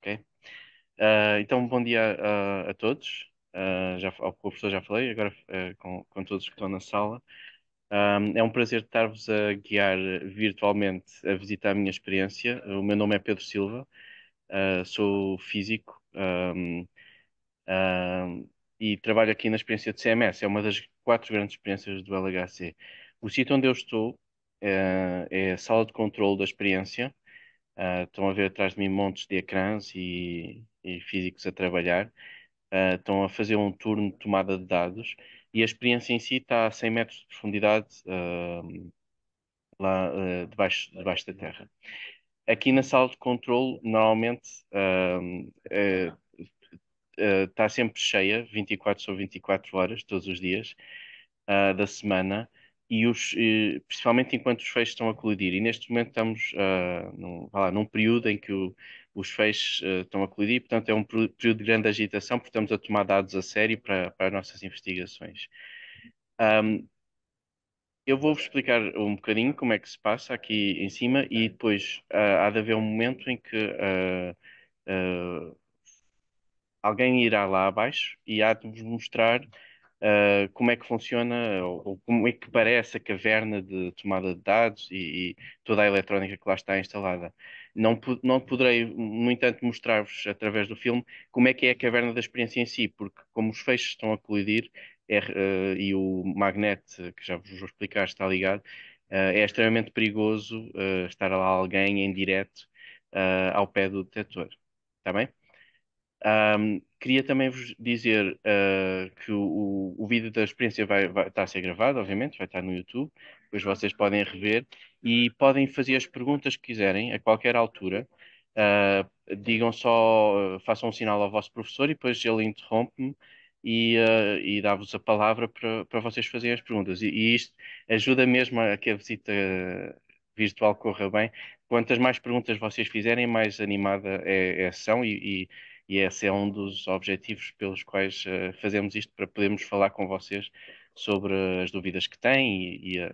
Ok? Uh, então, bom dia a, a todos. Uh, já, ao professor já falei, agora uh, com, com, todos que estão na sala. Um, é um prazer estar-vos a guiar virtualmente a visitar a minha experiência. O meu nome é Pedro Silva, sou físico um, e trabalho aqui na experiência de CMS. É uma das quatro grandes experiências do LHC. O sítio onde eu estou é a sala de controle da experiência, Uh, estão a ver atrás de mim montes de ecrãs e, e físicos a trabalhar. Uh, estão a fazer um turno de tomada de dados e a experiência em si está a 100 metros de profundidade uh, lá debaixo, debaixo da terra. Aqui na sala de controle, normalmente é, está sempre cheia, 24 sobre 24 horas, todos os dias da semana e os, eh, principalmente enquanto os feixes estão a colidir. E neste momento estamos uh, num, lá, num período em que o, os feixes uh, estão a colidir, portanto é um período de grande agitação, porque estamos a tomar dados a sério para, para as nossas investigações. Um, eu vou-vos explicar um bocadinho como é que se passa aqui em cima e depois uh, há de haver um momento em que alguém irá lá abaixo e há de vos mostrar Uh, como é que funciona ou, ou, como é que parece a caverna de tomada de dados e, e toda a eletrónica que lá está instalada. Não, não poderei, no entanto, mostrar-vos através do filme como é que é a caverna da experiência em si, porque como os feixes estão a colidir é, uh, e o magnete, que já vos vou explicar, está ligado, uh, é extremamente perigoso estar lá alguém em direto ao pé do detector. Está bem? Um, Queria também vos dizer uh, que o, o, vídeo da experiência vai, vai estar tá a ser gravado, obviamente, vai estar no YouTube, depois vocês podem rever e podem fazer as perguntas que quiserem a qualquer altura. Uh, digam só, uh, façam um sinal ao vosso professor e depois ele interrompe-me e, uh, e dá-vos a palavra para, vocês fazerem as perguntas. E, e, isto ajuda mesmo a que a visita virtual corra bem. Quantas mais perguntas vocês fizerem, mais animada é, é a sessão e e esse é um dos objetivos pelos quais uh, fazemos isto para podermos falar com vocês sobre as dúvidas que têm e, e, eh,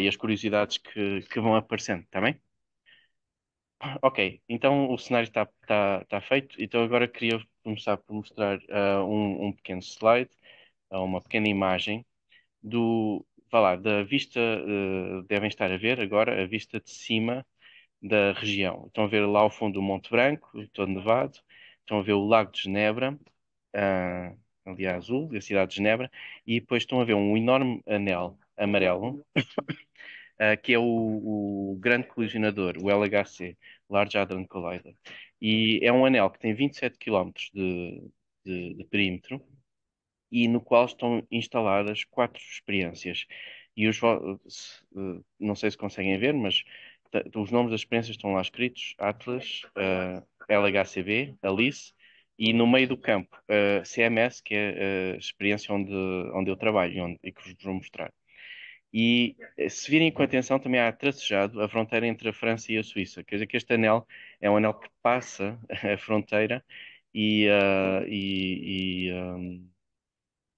e as curiosidades que, que vão aparecendo, está bem? Ok, então o cenário está tá, tá feito, então agora queria começar por mostrar uh, um, um, pequeno slide, uma pequena imagem do, vá lá, da vista, devem estar a ver agora, a vista de cima da região. Estão a ver lá ao fundo o Monte Branco, todo nevado, estão a ver o Lago de Genebra, uh, ali a azul, a cidade de Genebra, e depois estão a ver um enorme anel amarelo, uh, que é o, o, grande colisionador, o LHC, Large Hadron Collider. E é um anel que tem 27 km de, de, de perímetro e no qual estão instaladas quatro experiências. E os, não sei se conseguem ver, mas os nomes das experiências estão lá escritos: Atlas, ah, LHCB, Alice, e no meio do campo, uh, CMS, que é a experiência onde, onde eu trabalho e, onde, e que vos vou mostrar. E se virem com atenção, também há tracejado a fronteira entre a França e a Suíça. Quer dizer que este anel é um anel que passa a fronteira e, uh, e, e um,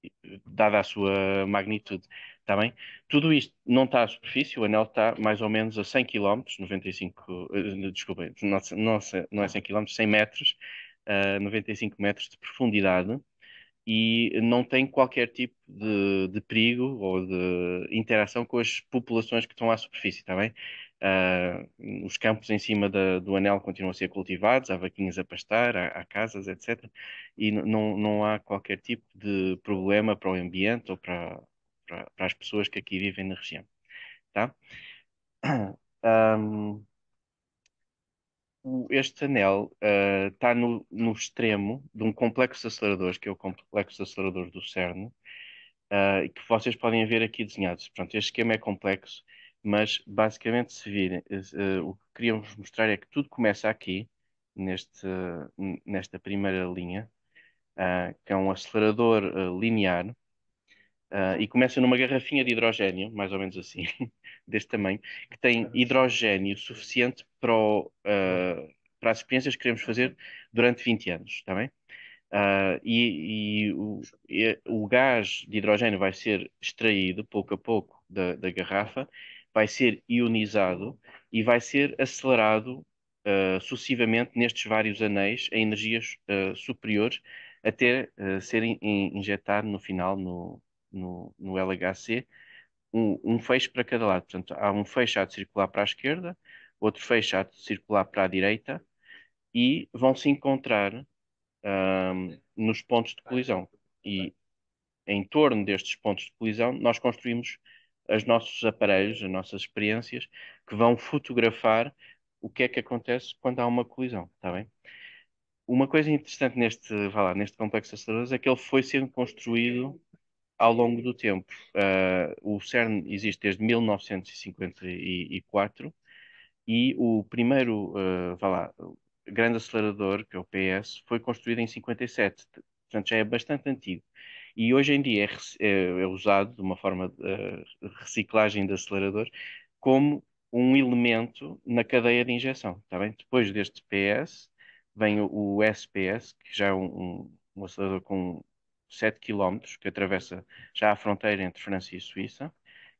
ehm, dada a sua magnitude. Está bem? Tudo isto não está à superfície, o anel está mais ou menos a 100 km, 95, desculpa, não, não é 100 km, 100 metros, uh, eh, 95 metros de profundidade e não tem qualquer tipo de, de, perigo ou de interação com as populações que estão à superfície, está bem? Uh, os campos em cima da, do anel continuam a ser cultivados, há vaquinhas a pastar, há, há casas, etc. E não, não há qualquer tipo de problema para o ambiente ou para, para, as pessoas que aqui vivem na região. Tá? Um, este anel está eh, uh, no, no, extremo de um complexo de aceleradores, que é o complexo de aceleradores do CERN, uh, eh, que vocês podem ver aqui desenhados. Pronto, este esquema é complexo, mas basicamente se virem, uh, o que queríamos mostrar é que tudo começa aqui, neste, nesta primeira linha, que é um acelerador linear, Uh, e começa numa garrafinha de hidrogênio, mais ou menos assim, deste tamanho, que tem hidrogênio suficiente para, o, uh, para as experiências que queremos fazer durante 20 anos, está bem? Uh, e, e, o, e, o, gás de hidrogênio vai ser extraído pouco a pouco da, da garrafa, vai ser ionizado e vai ser acelerado sucessivamente nestes vários anéis a energias superiores até serem injetado no final no, no, no LHC, um, um para cada lado. Portanto, há um feixe há de circular para a esquerda, outro feixe há de circular para a direita e vão se encontrar um, nos pontos de ah, então colisão. E em torno destes pontos de colisão, nós construímos os nossos aparelhos, as nossas experiências, que vão fotografar o que é que acontece quando há uma colisão, está bem? Uma coisa interessante neste, vá lá, neste complexo de aceleradores é que ele foi sendo construído ao longo do tempo. Uh, o CERN existe desde 1954 e o primeiro, uh, vá lá, grande acelerador, que é o PS, foi construído em 57, portanto já é bastante antigo. E hoje em dia é, é, é usado de uma forma de ah, reciclagem de acelerador como um elemento na cadeia de injeção. Tá bem? Depois deste PS, vem o, o SPS, que já é um, um acelerador com 7 km, que atravessa já a fronteira entre França e Suíça,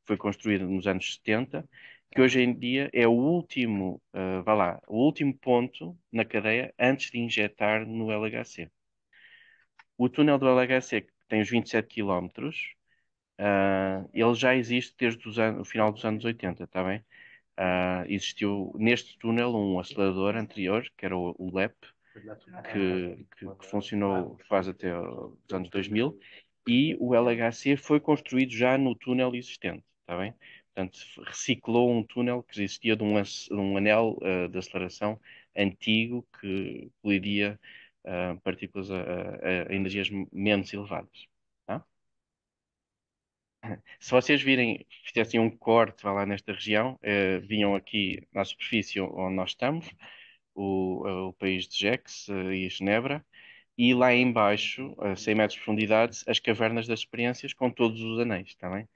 foi construído nos anos 70, que hoje em dia é o último, uh, vá lá, o último ponto na cadeia antes de injetar no LHC. O túnel do LHC, que tem os 27 km, uh, ele já existe desde anos, o final dos anos 80, está bem? Uh, existiu neste túnel um acelerador anterior, que era o LEP, ah, que, que, que funcionou faz até os anos 2000, e o LHC foi construído já no túnel existente, está bem? Portanto, reciclou um túnel que existia de um, de um anel uh, de aceleração antigo que colidia uh, partículas a, a, a, energias menos elevadas. Tá? Se vocês virem, fizessem um corte lá nesta região, uh, vinham aqui na superfície onde nós estamos, o, eh, o país de Gex eh, e Genebra, e lá embaixo, a 100 metros de profundidade, as cavernas das experiências com todos os anéis, está bem?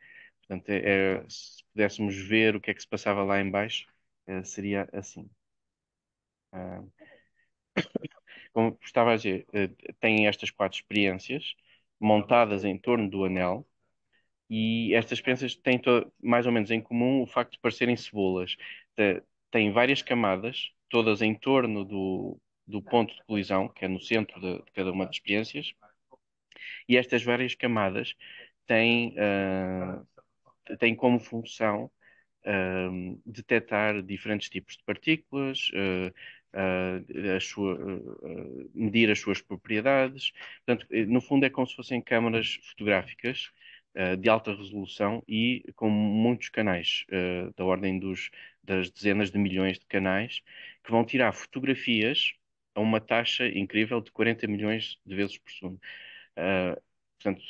Portanto, é, é se pudéssemos ver o que é que se passava lá embaixo, é, seria assim. Ah, como estava a dizer, tem estas quatro experiências montadas em torno do anel, e estas experiências têm mais ou menos em comum o facto de parecerem cebolas. Tem várias camadas todas em torno do, do tá. ponto de colisão, que é no centro de, de cada uma das experiências, e estas várias camadas têm, uh, têm como função uh, detectar diferentes tipos de partículas, uh, sua, medir as suas propriedades. Portanto, no fundo, é como se fossem câmaras fotográficas eh, de alta resolução e com muitos canais, eh, da ordem dos, das dezenas de milhões de canais, que vão tirar fotografias a uma taxa incrível de 40 milhões de vezes por segundo. Eh, portanto,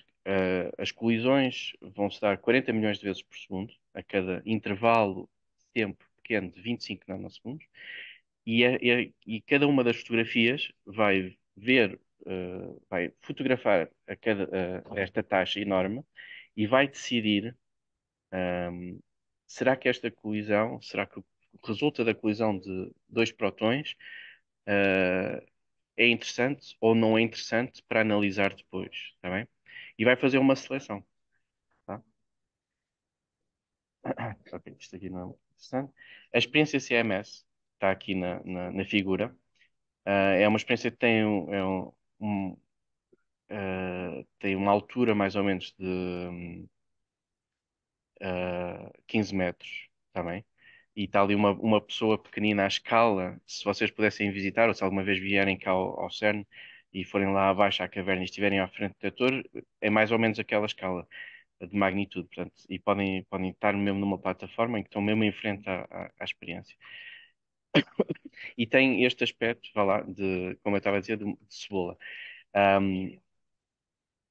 as colisões vão se dar 40 milhões de vezes por segundo, a cada intervalo de tempo pequeno de 25 nanosegundos, e, a, é, é, e, cada uma das fotografias vai ver, uh, vai fotografar a cada, uh, esta taxa enorme e vai decidir um, será que esta colisão, será que o resulta da colisão de dois protões uh, é interessante ou não é interessante para analisar depois, está bem? E vai fazer uma seleção. Tá? ok, isto aqui não é interessante. A experiência CMS está aqui na, na, na figura. Uh, é uma experiência que tem um, é um uh, tem uma altura mais ou menos de uh, hum, ah, 15 metros, também tá E está ali uma, uma pessoa pequenina à escala. Se vocês pudessem visitar, ou se alguma vez vierem cá ao, ao CERN e forem lá abaixo à caverna e estiverem à frente do detector, é mais ou menos aquela escala de magnitude, portanto, e podem, podem estar mesmo numa plataforma em que estão mesmo em frente à, à, à experiência. e tem este aspecto, vá lá, de, como eu estava a dizer, de, de cebola. Um,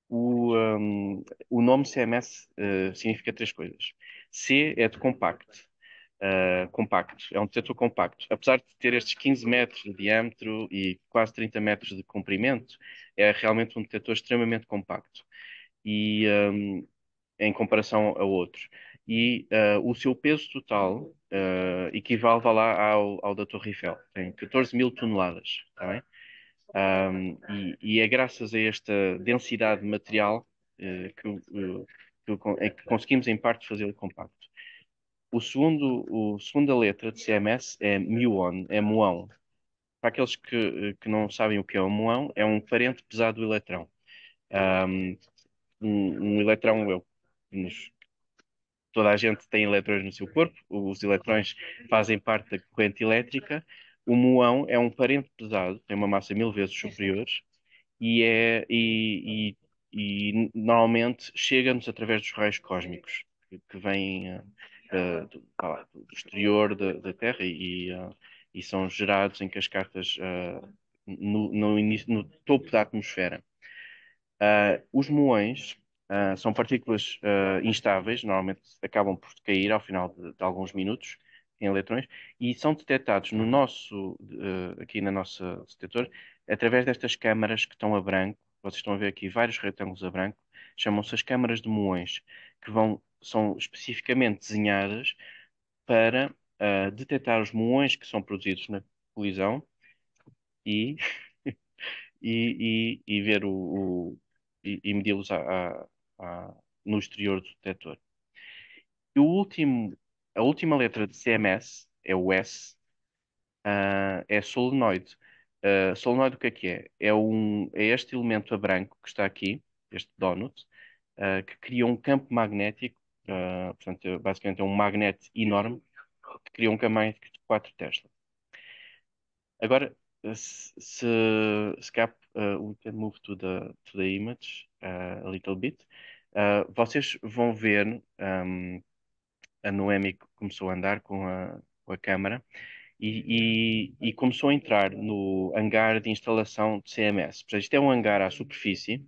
o, um, o nome CMS uh, eh, significa três coisas. C é de compacto Uh, compacto, é um detetor compacto. Apesar de ter estes 15 metros de diâmetro e quase 30 metros de comprimento, é realmente um detetor extremamente compacto e um, em comparação a outros. E uh, o seu peso total uh, equivale lá ao, ao da Torre Eiffel, tem 14 mil toneladas. Tá bem? Um, e, e, é graças a esta densidade material eh, que, uh, que, é que, conseguimos, em parte, fazê-lo compacto. O segundo, o segunda letra de CMS é muon, é muão. Para aqueles que, eh, que não sabem o que é o muão, é um parente pesado do eletrão. Um, um, um eletrão, eu, nos, toda a gente tem eletrões no seu corpo, os eletrões fazem parte da corrente elétrica, o muão é um parente pesado, tem uma massa mil vezes superior e, é, e, e, e normalmente chega-nos através dos raios cósmicos que, que vêm uh, do, do, exterior da, da Terra e, uh, e, são gerados em cascatas uh, no, no, início, no, topo da atmosfera. os muões são partículas instáveis, normalmente acabam por cair ao final de, de alguns minutos, em eletrões e são detectados no nosso, eh, aqui na nossa detector através destas câmaras que estão a branco. Vocês estão a ver aqui vários retângulos a branco, chamam-se as câmaras de muões, que vão, são especificamente desenhadas para uh, detectar os muões que são produzidos na colisão e, e, e, e, ver o, o e, e medi-los no exterior do detector. E o último a última letra de CMS é o S, uh, é solenoide. Uh, solenoide o que é que é? É, um, é este elemento a branco que está aqui, este donut, uh, que cria um campo magnético, uh, portanto, é basicamente é um magnete enorme, que cria um campo magnético de 4 Tesla. Agora, se, se, cap, uh, we can move to the, to the image uh, a little bit, vocês vão ver um, a Noemi começou a andar com a, com a câmara e, e, e, começou a entrar no hangar de instalação de CMS. Portanto, isto é um hangar à superfície,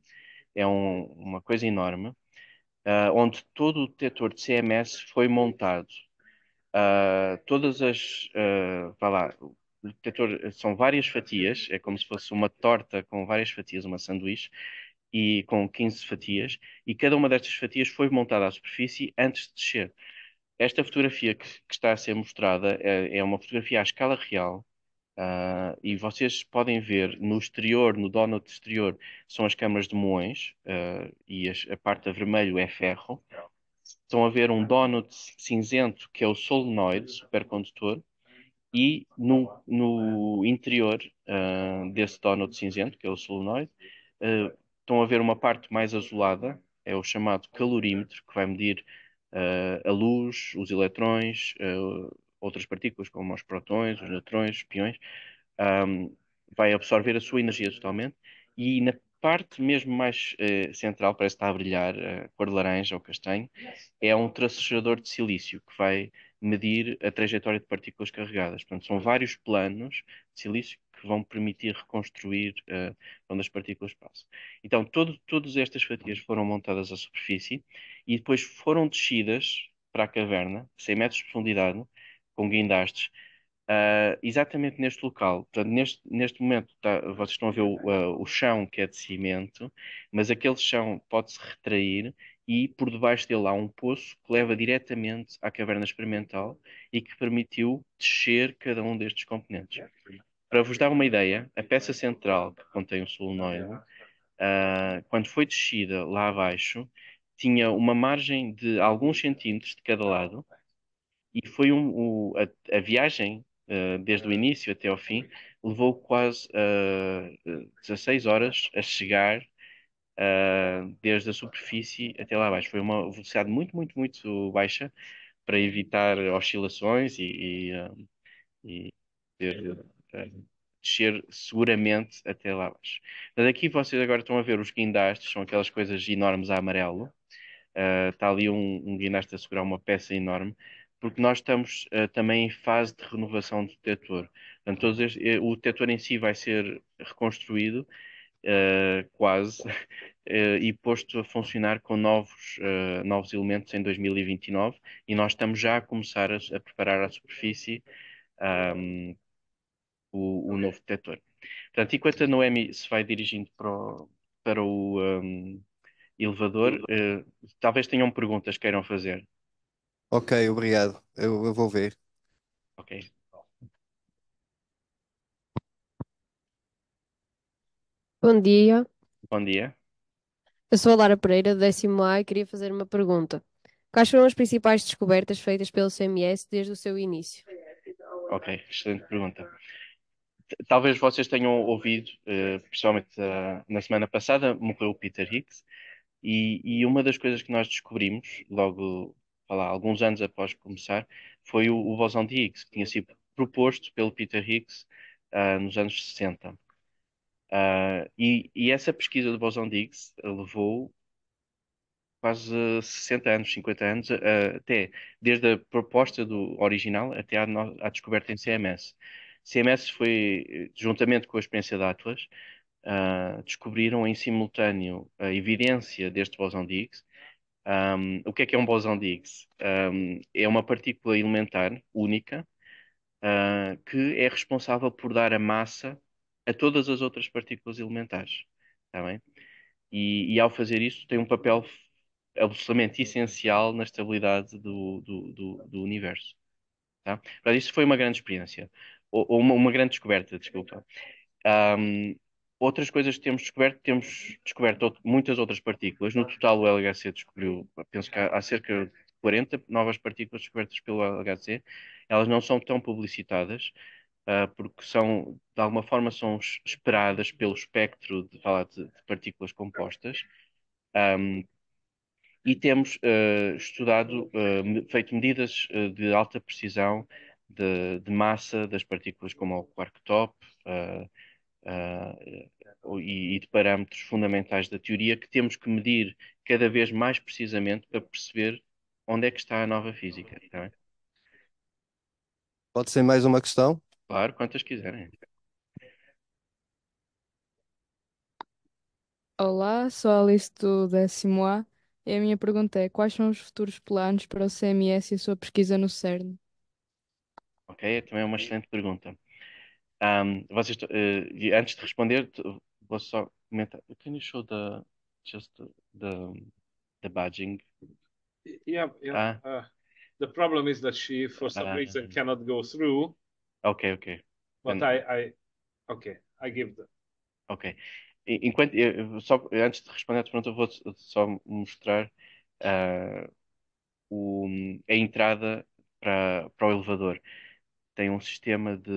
é um, uma coisa enorme, uh, onde todo o detector de CMS foi montado. Uh, todas as, uh, vá lá, o detector são várias fatias, é como se fosse uma torta com várias fatias, uma sanduíche, e com 15 fatias, e cada uma destas fatias foi montada à superfície antes de descer. Esta fotografia que, que está a ser mostrada é, é uma fotografia à escala real uh, e vocês podem ver no exterior, no donut exterior, são as câmaras de moões uh, e as, a parte a vermelho é ferro. Estão a ver um donut cinzento que é o solenoide supercondutor e no, no interior uh, desse donut cinzento, que é o solenoide, estão a ver uma parte mais azulada, é o chamado calorímetro, que vai medir a luz, os eletrões, eh, outras partículas como os protões, os neutrões, os piões, um, vai absorver a sua energia totalmente e na parte mesmo mais uh, central, parece que está a brilhar uh, cor de laranja ou castanho, é um tracejador de silício que vai medir a trajetória de partículas carregadas. Portanto, são vários planos de silício que vão permitir reconstruir uh, onde as partículas passam. Então, todo, todas estas fatias foram montadas à superfície e depois foram descidas para a caverna, 100 metros de profundidade, com guindastes, uh, exatamente neste local. Portanto, neste, neste momento, tá, vocês estão a ver o, uh, o chão que é de cimento, mas aquele chão pode-se retrair e por debaixo dele há um poço que leva diretamente à caverna experimental e que permitiu descer cada um destes componentes. Para vos dar uma ideia, a peça central que contém o solenoide, uh, quando foi descida lá abaixo, tinha uma margem de alguns centímetros de cada lado e foi um, o, a, a, viagem, uh, desde o início até ao fim, levou quase uh, ah, 16 horas a chegar uh, desde a superfície até lá abaixo. Foi uma velocidade muito, muito, muito baixa para evitar oscilações e, e, e eh, descer seguramente até lá baixo. Mas aqui vocês agora estão a ver os guindastes, são aquelas coisas enormes a amarelo. Uh, eh, está ali um, um guindaste a segurar uma peça enorme, porque nós estamos uh, também em fase de renovação do tetor. Portanto, todos estes, o tetor em si vai ser reconstruído, uh, quase, e posto a funcionar com novos, novos elementos em 2029, e nós estamos já a começar a, a preparar a superfície um, o, o novo detector. Portanto, enquanto a Noemi se vai dirigindo para o, para o um, elevador, uh, talvez tenham perguntas que queiram fazer. Ok, obrigado. Eu, eu vou ver. Ok. Bom dia. Bom dia. Eu sou a Lara Pereira, do décimo A, e queria fazer uma pergunta. Quais foram as principais descobertas feitas pelo CMS desde o seu início? Ok, excelente pergunta talvez vocês tenham ouvido, uh, principalmente uh, na semana passada, morreu o Peter Hicks, e, e, uma das coisas que nós descobrimos, logo lá, alguns anos após começar, foi o, o bosão de Higgs, que tinha sido proposto pelo Peter Higgs uh, eh, nos anos 60. E, e, essa pesquisa do bosão de Higgs levou quase 60 anos, 50 anos, até desde a proposta do original até à, à descoberta em CMS. CMS foi, juntamente com a experiência da Atlas, uh, descobriram em simultâneo a evidência deste bosão de Higgs. Um, o que é que é um bosão de Higgs? Um, é uma partícula elementar única uh, que é responsável por dar a massa a todas as outras partículas elementares. tá bem? E, e, ao fazer isso tem um papel absolutamente essencial na estabilidade do, do, do, do universo. Tá? isso foi uma grande experiência uma, uma grande descoberta, desculpa. Um, outras coisas que temos descoberto, temos descoberto outro, muitas outras partículas. No total, o LHC descobriu, penso que há, há cerca de 40 novas partículas descobertas pelo LHC. Elas não são tão publicitadas, uh, porque são, de alguma forma, são esperadas pelo espectro de, de, de partículas compostas. Um, e temos uh, estudado, uh, feito medidas de alta precisão de, de massa das partículas como o quark top uh, e, e de parâmetros fundamentais da teoria que temos que medir cada vez mais precisamente para perceber onde é que está a nova física. Tá Pode ser mais uma questão? Claro, quantas quiserem. Olá, sou a Alice do décimo A e a minha pergunta é quais são os futuros planos para o CMS e a sua pesquisa no CERN? Ok? Também é uma excelente pergunta. Um, vocês, uh, antes de responder, vou só comentar. Can you show the, just the, the badging? Yeah, yeah. Ah. Uh, the problem is that she, for some ah. reason, cannot go through. Ok, ok. But And... I, I, I give the. Ok. Enquanto, eu, só, antes de responder a pergunta, vou só mostrar uh, o, a entrada para, para o elevador tem um sistema de,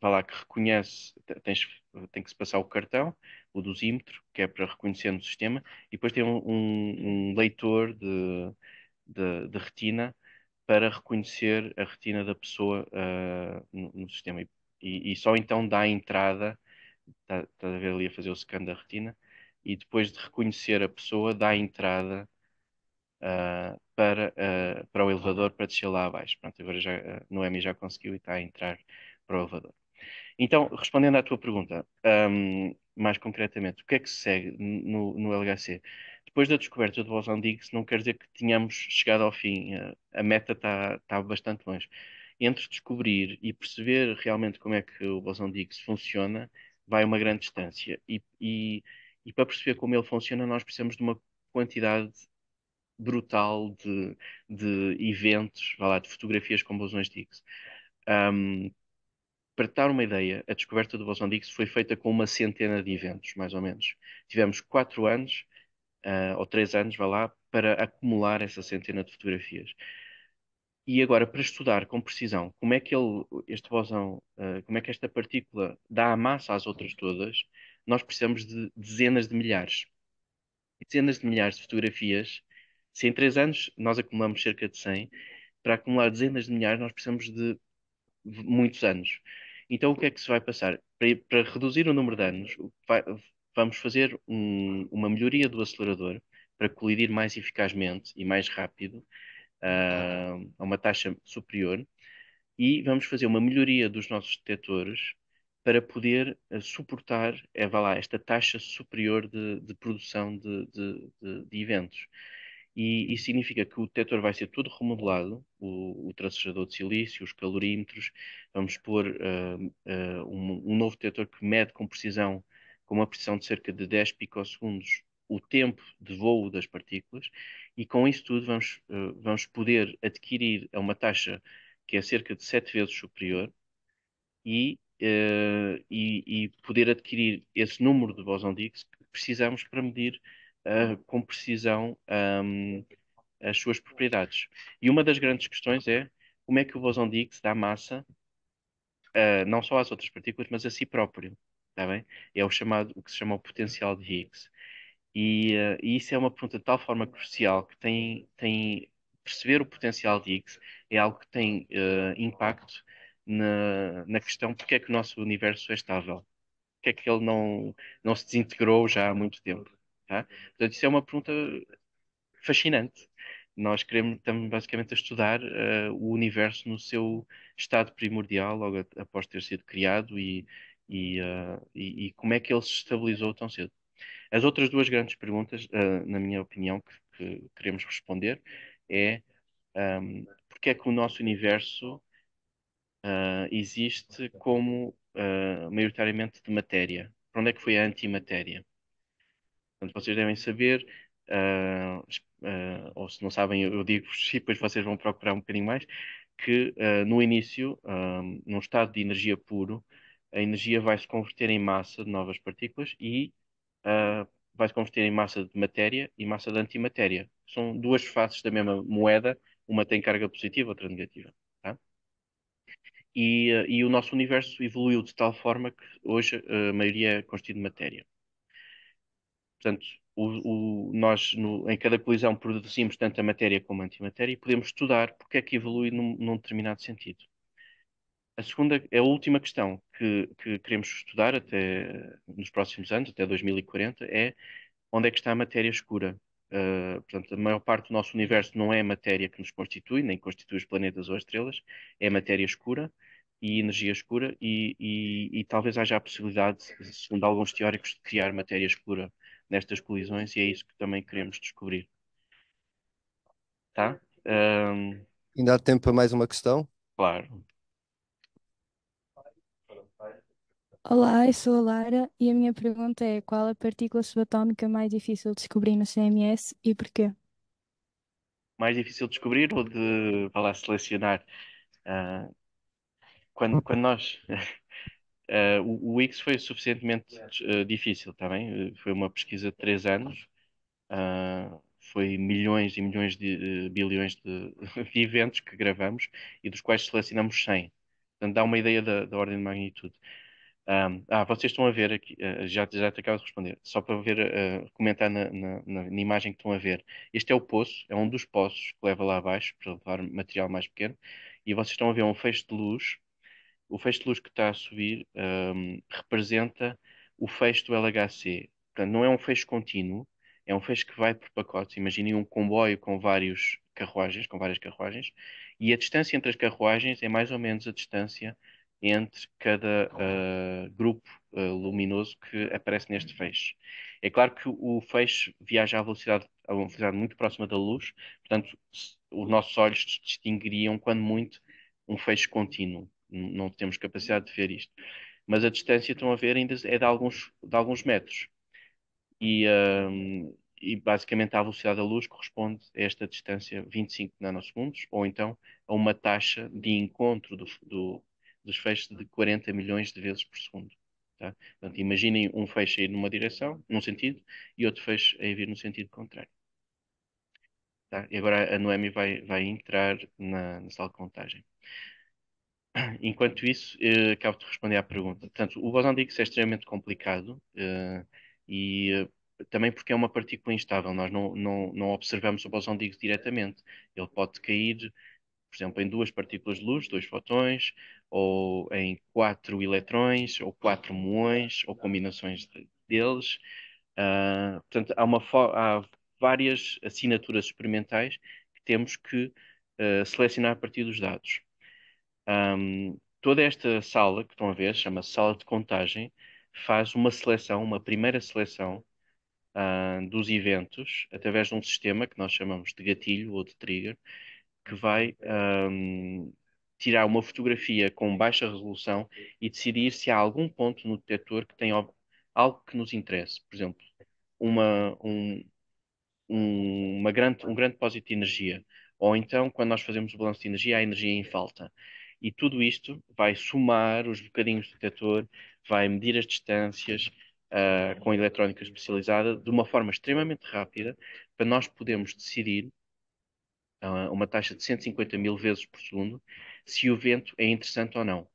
vai lá, que reconhece, tens, tem que se passar o cartão, o dosímetro, que é para reconhecer no sistema, e depois tem um, um, leitor de, de, de, retina para reconhecer a retina da pessoa uh, no, no, sistema. E, e, só então dá a entrada, está tá a ver ali a fazer o scan da retina, e depois de reconhecer a pessoa, dá a entrada uh, para, uh, para o elevador para descer lá abaixo. Pronto, agora já, uh, Noemi já conseguiu e está a entrar para o elevador. Então, respondendo à tua pergunta, um, mais concretamente, o que é que se segue no, no LHC? Depois da descoberta do Boson Higgs, não quer dizer que tenhamos chegado ao fim. A meta está tá bastante longe. Entre descobrir e perceber realmente como é que o Boson Higgs funciona, vai uma grande distância. E, e, e para perceber como ele funciona, nós precisamos de uma quantidade brutal de, de eventos, vá lá, de fotografias com bosões-Higgs. Um, para te dar uma ideia, a descoberta do bosão de Higgs foi feita com uma centena de eventos, mais ou menos. Tivemos quatro anos, uh, ou três anos, vá lá, para acumular essa centena de fotografias. E agora, para estudar com precisão como é que ele, este bosão, uh, ah, como é que esta partícula dá a massa às outras todas, nós precisamos de dezenas de milhares. Dezenas de milhares de fotografias se em três anos nós acumulamos cerca de 100, para acumular dezenas de milhares nós precisamos de muitos anos. Então o que é que se vai passar? Para, para reduzir o número de anos, vai, vamos fazer um, uma melhoria do acelerador para colidir mais eficazmente e mais rápido uh, a uma taxa superior e vamos fazer uma melhoria dos nossos detectores para poder ah, suportar é, lá, esta taxa superior de, de produção de, de, de eventos e isso significa que o detector vai ser todo remodelado, o, o tracejador de silício, os calorímetros, vamos pôr uh, uh, um, um, novo detector que mede com precisão, com uma precisão de cerca de 10 picosegundos, o tempo de voo das partículas, e com isso tudo vamos, uh, vamos poder adquirir a é uma taxa que é cerca de 7 vezes superior e, e, e poder adquirir esse número de bosons de Higgs que precisamos para medir uh, com precisão um, as suas propriedades. E uma das grandes questões é como é que o bosão de Higgs dá massa uh, não só às outras partículas, mas a si próprio. Está bem? É o, chamado, o que se chama o potencial de Higgs. E, uh, e isso é uma pergunta de tal forma crucial que tem, tem perceber o potencial de Higgs é algo que tem eh, impacto na, na questão porque é que o nosso universo é estável porque é que ele não, não se desintegrou já há muito tempo. Tá? Portanto, isso é uma pergunta fascinante. Nós queremos, estamos basicamente a estudar uh, o universo no seu estado primordial, logo após ter sido criado, e, e, uh, e, e como é que ele se estabilizou tão cedo. As outras duas grandes perguntas, uh, na minha opinião, que, que queremos responder é um, ehm, porque é que o nosso universo uh, existe como uh, maioritariamente de matéria? Para onde é que foi a antimatéria? Portanto, vocês devem saber, uh, uh, ou se não sabem, eu digo-vos e depois vocês vão procurar um bocadinho mais, que uh, no início, num estado de energia puro, a energia vai se converter em massa de novas partículas e vai se converter em massa de matéria e massa de antimatéria. São duas faces da mesma moeda, uma tem carga positiva, outra negativa. Tá? E, e, o nosso universo evoluiu de tal forma que hoje a maioria é constituída de matéria. Portanto, o, o, nós no, em cada colisão produzimos tanto a matéria como a antimatéria e podemos estudar porque é que evolui num, num determinado sentido. A segunda é a última questão que, que, queremos estudar até nos próximos anos, até 2040, é onde é que está a matéria escura. Uh, portanto, a maior parte do nosso universo não é a matéria que nos constitui, nem constitui os planetas ou as estrelas, é a matéria escura e energia escura, e, e, e talvez haja a possibilidade, segundo alguns teóricos, de criar matéria escura nestas colisões e é isso que também queremos descobrir. Tá? Um... Ainda há tempo para mais uma questão? Claro. Olá, eu sou a Lara e a minha pergunta é qual a partícula subatómica mais difícil de descobrir no CMS e porquê? Mais difícil de descobrir ou de, falar selecionar? Uh, quando, quando nós Uh, o, o, X foi suficientemente uh, difícil, está bem? Uh, foi uma pesquisa de três anos, foi milhões e milhões de bilhões de, de, eventos que gravamos e dos quais selecionamos 100. Portanto, dá uma ideia da, da ordem de magnitude. Um, ah, vocês estão a ver aqui, já, já te acabo de responder, só para ver, comentar na, na, na, imagem que estão a ver. Este é o poço, é um dos poços que leva lá abaixo para levar material mais pequeno, e vocês estão a ver um feixe de luz o feixe de luz que está a subir um, representa o feixe do LHC. Portanto, não é um feixe contínuo, é um feixe que vai por pacotes. Imaginem um comboio com vários carruagens, com várias carruagens, e a distância entre as carruagens é mais ou menos a distância entre cada uh, grupo uh, luminoso que aparece neste uhum. feixe. É claro que o feixe viaja a velocidade, a uma velocidade muito próxima da luz, portanto, os nossos olhos distinguiriam, quando muito, um feixe contínuo não temos capacidade de ver isto. Mas a distância, estão a ver, ainda é de alguns, de alguns metros. E, um, e basicamente a velocidade da luz corresponde a esta distância, 25 nanosegundos, ou então a uma taxa de encontro do, do, dos feixes de 40 milhões de vezes por segundo. Tá? Portanto, imaginem um feixe a ir numa direção, num sentido, e outro feixe a vir no sentido contrário. Tá? E agora a Noemi vai, vai entrar na, na sala de contagem. Enquanto isso, eh, acabo de responder à pergunta. Portanto, o bosão de Higgs é extremamente complicado eh, e eh, também porque é uma partícula instável. Nós não, não, não observamos o bosão de Higgs diretamente. Ele pode cair, por exemplo, em duas partículas de luz, dois fotões, ou em quatro eletrões, ou quatro muões, ou combinações deles. Uh, portanto, há, uma, há várias assinaturas experimentais que temos que uh, selecionar a partir dos dados. Um, toda esta sala que estão a ver, chama-se sala de contagem, faz uma seleção, uma primeira seleção uh, dos eventos através de um sistema que nós chamamos de gatilho ou de trigger, que vai um, tirar uma fotografia com baixa resolução e decidir se há algum ponto no detector que tem algo que nos interesse. Por exemplo, uma, um, um, uma grande, um grande depósito de energia. Ou então, quando nós fazemos o balanço de energia, há energia em falta. E tudo isto vai somar os bocadinhos do detector, vai medir as distâncias uh, com eletrónica especializada de uma forma extremamente rápida para nós podermos decidir uh, uma taxa de 150 mil vezes por segundo se o vento é interessante ou não.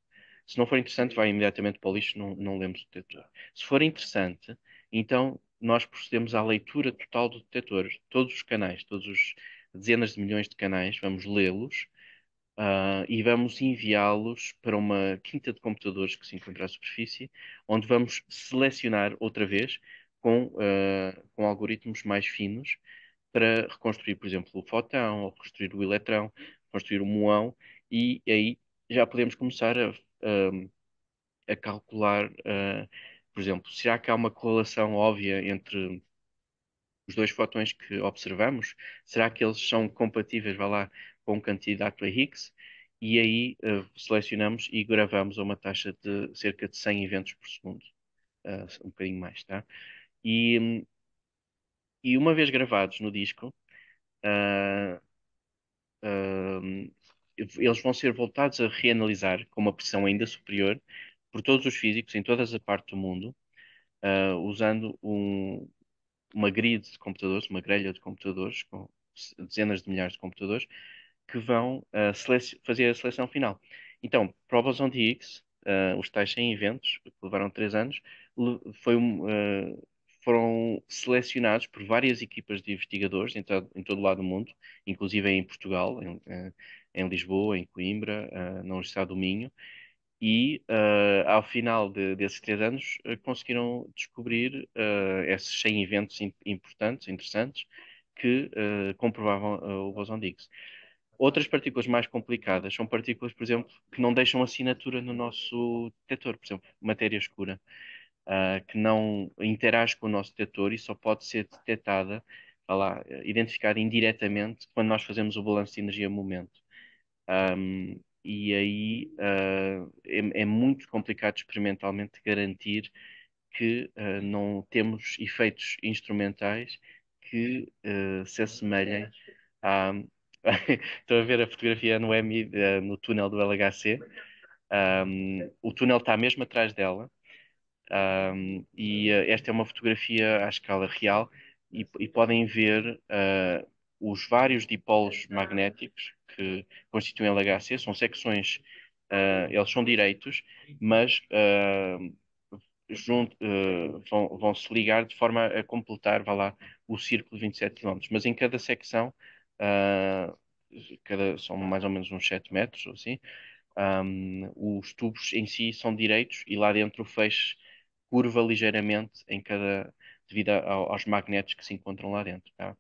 Se não for interessante, vai imediatamente para o lixo, não, não lemos o detector. Se for interessante, então nós procedemos à leitura total do detector, todos os canais, todos os dezenas de milhões de canais, vamos lê-los Uh, e vamos enviá-los para uma quinta de computadores que se encontra à superfície, onde vamos selecionar outra vez com, uh, com algoritmos mais finos para reconstruir, por exemplo, o fotão, ou reconstruir o eletrão, construir o muão, e aí já podemos começar a, a, a calcular, uh, por exemplo, será que há uma correlação óbvia entre os dois fotões que observamos? Será que eles são compatíveis, vai lá, com o candidato a Higgs e aí uh, selecionamos e gravamos a uma taxa de cerca de 100 eventos por segundo, uh, um bocadinho mais, tá? E, e uma vez gravados no disco, uh, eles vão ser voltados a reanalisar com uma pressão ainda superior por todos os físicos em todas as partes do mundo, usando um, uma grid de computadores, uma grelha de computadores, com dezenas de milhares de computadores, que vão uh, fazer a seleção final. Então, provas on the X, uh, os tais 100 eventos, que levaram 3 anos, foi, uh, foram selecionados por várias equipas de investigadores em, todo, em todo lado do mundo, inclusive em Portugal, em, em Lisboa, em Coimbra, na Universidade do Minho, e ao final de, desses três anos conseguiram descobrir esses 100 eventos importantes, interessantes, que comprovavam o boson de Higgs. Outras partículas mais complicadas são partículas, por exemplo, que não deixam assinatura no nosso detector, por exemplo, matéria escura, uh, que não interage com o nosso detector e só pode ser detectada, lá, identificada indiretamente quando nós fazemos o balanço de energia-momento. Um, e aí uh, é, é, muito complicado experimentalmente garantir que uh, não temos efeitos instrumentais que se assemelhem a Estou a ver a fotografia no, EMI, eh, no túnel do LHC. Um, o túnel está mesmo atrás dela. Um, e eh, esta é uma fotografia à escala real e, e podem ver uh, os vários dipolos magnéticos que constituem o LHC. São secções, uh, eles são direitos, mas uh, junto, uh, vão, vão, se ligar de forma a completar, vá lá, o círculo de 27 km. Mas em cada secção ah, cada, são mais ou menos uns 7 metros ou assim. Um, os tubos em si são direitos e lá dentro o feixe curva ligeiramente em cada devido ao, aos magnetos que se encontram lá dentro. Tá?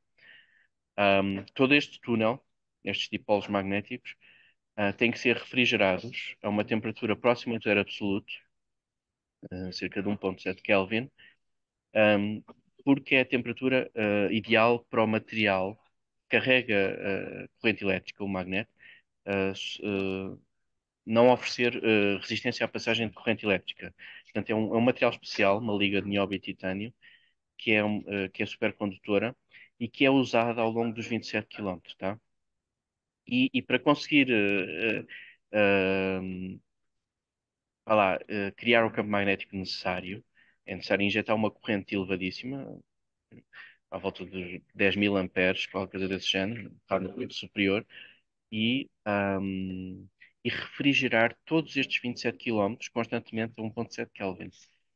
Um, todo este túnel, estes dipolos magnéticos, uh, têm que ser refrigerados a uma temperatura próxima do zero absoluto, uh, cerca de 1.7 Kelvin, um, porque é a temperatura uh, ideal para o material carrega a eh, corrente elétrica, o magnete eh, eh, não oferecer resistência à passagem de corrente elétrica. Portanto, é um, é um material especial, uma liga de nióbio e titânio, que é, que é supercondutora e que é usada ao longo dos 27 km, tá? E, e para conseguir uh, uh, uh, criar o campo magnético necessário, é necessário injetar uma corrente elevadíssima, à volta de 10 mil amperes, qualquer coisa desse género, carne superior, e, um, e refrigerar todos estes 27 km constantemente a 1.7 Kelvin,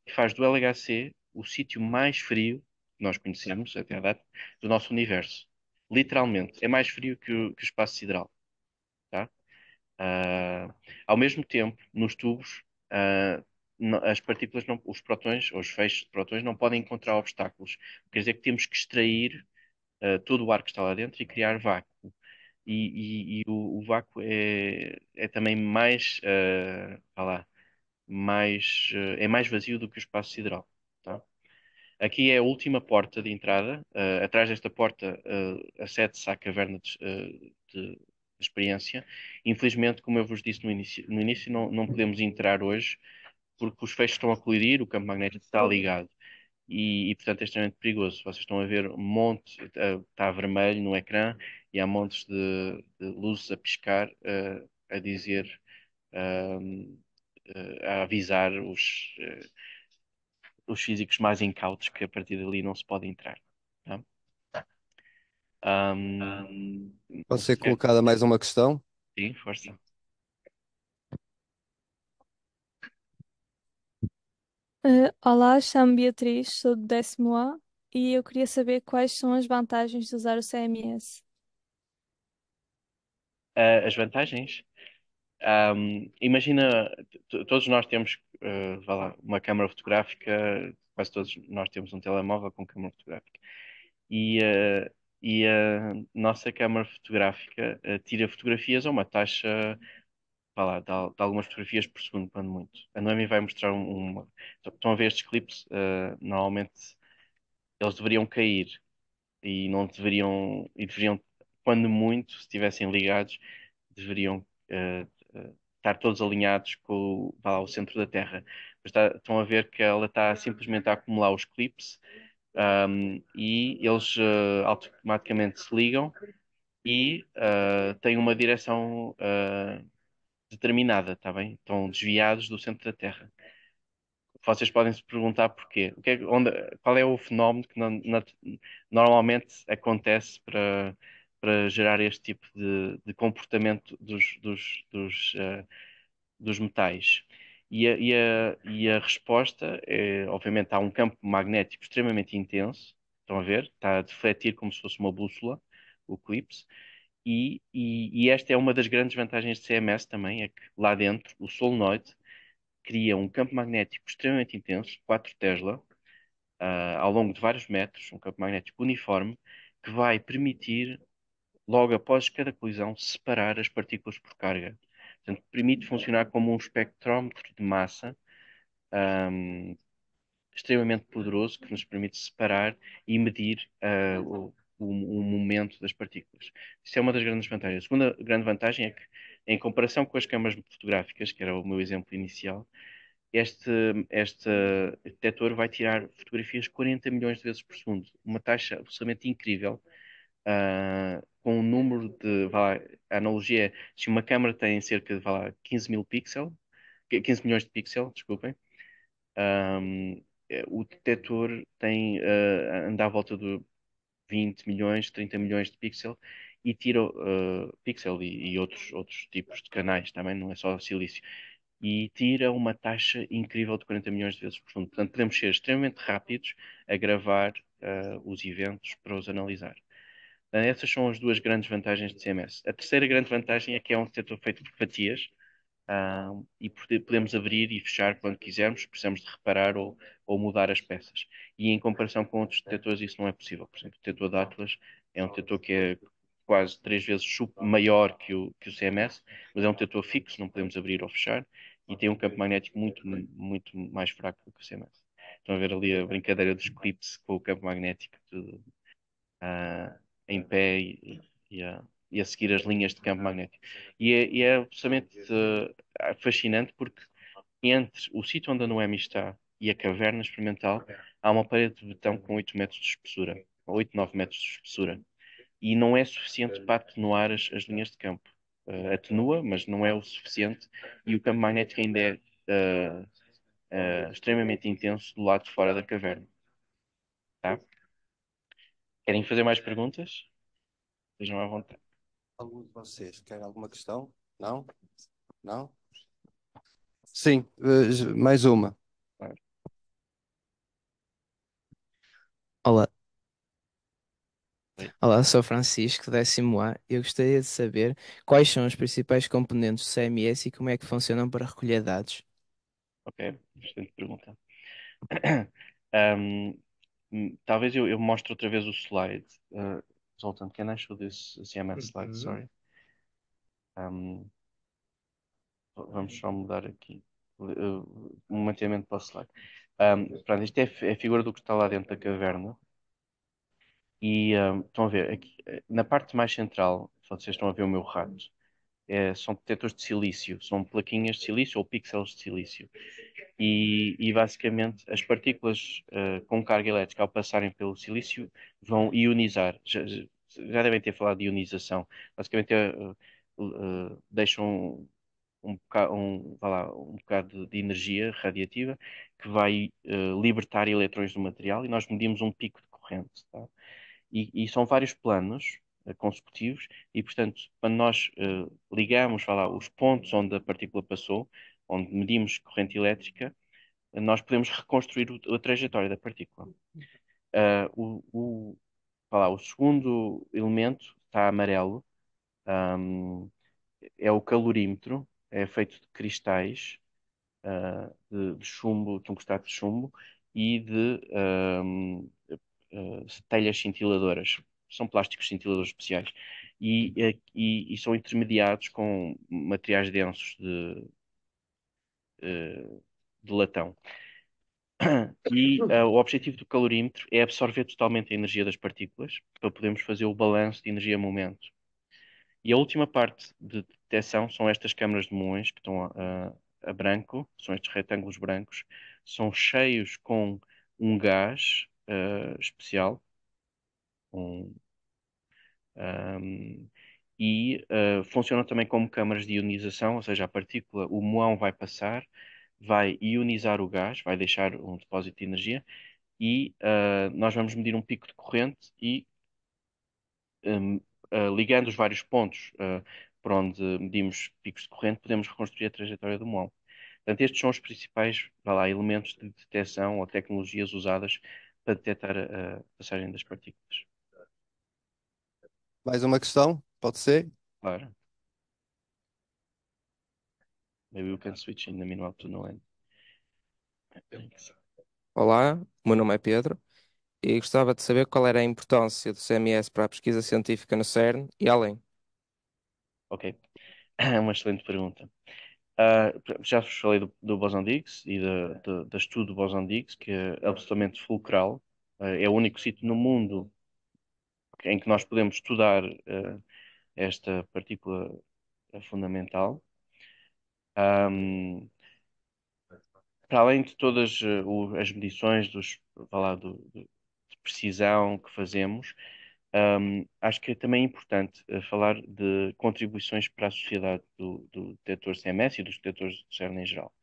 que faz do LHC o sítio mais frio que nós conhecemos até à data do nosso universo. Literalmente, é mais frio que o, que o espaço sideral. Tá? Uh, ao mesmo tempo, nos tubos, uh, as partículas, não, os prótons, ou os feixes de prótons, não podem encontrar obstáculos. Quer dizer que temos que extrair uh, todo o ar que está lá dentro e criar vácuo. E, e, e o, o, vácuo é, é também mais, uh, lá, mais, uh, é mais vazio do que o espaço sideral. Tá? Aqui é a última porta de entrada. Uh, atrás desta porta acede-se à caverna de, de experiência. Infelizmente, como eu vos disse no início, no início não, não podemos entrar hoje, porque os feixes estão a colidir, o campo magnético está ligado. E, e, portanto é extremamente perigoso. Vocês estão a ver um monte, eh, está vermelho no ecrã e há montes de, de luzes a piscar, uh, a dizer, uh, uh, a avisar os, os físicos mais incautos que a partir dali não se pode entrar. Tá? Um, ehm, ehm, pode ser é. colocada mais uma questão? Sim, força. Eh, olá, chamo Beatriz, sou do décimo A e eu queria saber quais são as vantagens de usar o CMS. Eh, as vantagens? imagina, todos nós temos, eh, vá lá, uma câmara fotográfica, quase todos nós temos um telemóvel com câmara fotográfica. E, eh, e a nossa câmara fotográfica tira fotografias a uma taxa falar, de, algumas fotografias por segundo, quando muito. A Noemi vai mostrar uma. Então, estão a ver estes clipes? Uh, normalmente eles deveriam cair e não deveriam. E deveriam, quando muito, se estivessem ligados, deveriam uh, estar todos alinhados com lá, o centro da Terra. Mas tá, estão a ver que ela está simplesmente a acumular os clipes um, e eles uh, automaticamente se ligam e uh, têm uma direção uh, determinada, está bem? Estão desviados do centro da Terra. Vocês podem se perguntar porquê. O que é, onde, qual é o fenómeno que na, normalmente acontece para, para gerar este tipo de, de comportamento dos, dos, dos, uh, dos metais? E a, e a, e a resposta é, obviamente, há um campo magnético extremamente intenso, estão a ver? Está a defletir como se fosse uma bússola, o eclipse e, e, e, esta é uma das grandes vantagens de CMS também, é que lá dentro o solenoide cria um campo magnético extremamente intenso, 4 Tesla, uh, ao longo de vários metros, um campo magnético uniforme, que vai permitir, logo após cada colisão, separar as partículas por carga. Portanto, permite funcionar como um espectrómetro de massa um, ah, extremamente poderoso que nos permite separar e medir uh, o, o, o momento das partículas. Isso é uma das grandes vantagens. A segunda grande vantagem é que, em comparação com as câmaras fotográficas, que era o meu exemplo inicial, este, este detector vai tirar fotografias 40 milhões de vezes por segundo, uma taxa absolutamente incrível, uh, com um número de, lá, a analogia é, se uma câmera tem cerca de, lá, 15 mil pixels, 15 milhões de pixels, desculpem, um, ah, o detector tem, uh, anda à volta do, 20 milhões, 30 milhões de pixel e tira uh, pixel e, e, outros, outros tipos de canais também, não é só silício. E tira uma taxa incrível de 40 milhões de vezes por segundo. Portanto, podemos ser extremamente rápidos a gravar uh, os eventos para os analisar. essas são as duas grandes vantagens de CMS. A terceira grande vantagem é que é um setor feito por fatias, Uh, e podemos abrir e fechar quando quisermos, precisamos de reparar ou, ou, mudar as peças. E em comparação com outros detectores, isso não é possível. Por exemplo, o detetor de Atlas é um detector que é quase três vezes maior que o, que o CMS, mas é um detector fixo, não podemos abrir ou fechar, e tem um campo magnético muito, muito mais fraco do que o CMS. Estão a ver ali a brincadeira dos clips com o campo magnético uh, em pé e, e, e a e a seguir as linhas de campo magnético. E é, e é absolutamente uh, eh, é fascinante porque entre o sítio onde a Noemi está e a caverna experimental há uma parede de betão com 8 metros de espessura, 8, 9 metros de espessura. E não é suficiente para atenuar as, as linhas de campo. Uh, atenua, mas não é o suficiente, e o campo magnético ainda é uh, uh, extremamente intenso do lado de fora da caverna. Tá? Querem fazer mais perguntas? Sejam à vontade algum de vocês quer alguma questão? Não? Não? Sim, eh, mais uma. Olá. Olá, sou Francisco, décimo A. Eu gostaria de saber quais são os principais componentes do CMS e como é que funcionam para recolher dados. Ok, excelente pergunta. Um, talvez eu, eu mostre outra vez o slide. Uh, Zoltan, can I show this CMS slide? Sorry. Um, vamos só mudar aqui uh, uh momentaneamente para o slide. Um, pronto, isto é, é, a figura do que está lá dentro da caverna. E um, estão a ver, aqui, eh, na parte mais central, vocês estão a ver o meu rato é, são protetores de silício, são plaquinhas de silício ou pixels de silício. E, e basicamente as partículas uh, com carga elétrica ao passarem pelo silício vão ionizar. Já, já devem ter falado de ionização. Basicamente uh, uh, deixam um, bocado, um, lá, um bocado de energia radiativa que vai libertar eletrões do material e nós medimos um pico de corrente. Tá? E, e são vários planos eh, consecutivos e, portanto, quando nós uh, ligamos lá, os pontos onde a partícula passou, onde medimos corrente elétrica, nós podemos reconstruir o, a trajetória da partícula. Uh, o, o, lá, o segundo elemento está amarelo, um, é o calorímetro, é feito de cristais uh, de, de, chumbo, tungstato de chumbo e de um, telhas cintiladoras são plásticos cintiladores especiais e, eh, e, e são intermediados com materiais densos de, eh, de latão. E uh, o objetivo do calorímetro é absorver totalmente a energia das partículas para podermos fazer o balanço de energia-momento. E a última parte de detecção são estas câmaras de muões que estão a, a, a branco, são estes retângulos brancos, são cheios com um gás uh, especial um, um, e uh, funciona também como câmaras de ionização, ou seja, a partícula, o muão vai passar, vai ionizar o gás, vai deixar um depósito de energia e uh, nós vamos medir um pico de corrente e um, uh, ah, ligando os vários pontos por onde medimos picos de corrente, podemos reconstruir a trajetória do muão. Portanto, estes são os principais lá, elementos de detecção ou tecnologias usadas para detectar a passagem das partículas. Mais uma questão? Pode ser? Claro. Maybe we can switch in the meanwhile to no end. Olá, meu nome é Pedro e gostava de saber qual era a importância do CMS para a pesquisa científica no CERN e além. Ok, é uma excelente pergunta. Uh, já vos falei do, do Boson-Higgs e do, estudo do Boson-Higgs, que é absolutamente fulcral. Uh, é o único sítio no mundo em que nós podemos estudar uh, esta partícula fundamental. Um, para além de todas uh, as medições dos, lá, do, de precisão que fazemos, um, acho que é também importante uh, falar de contribuições para a sociedade do, do detector CMS e dos detectores de CERN em geral.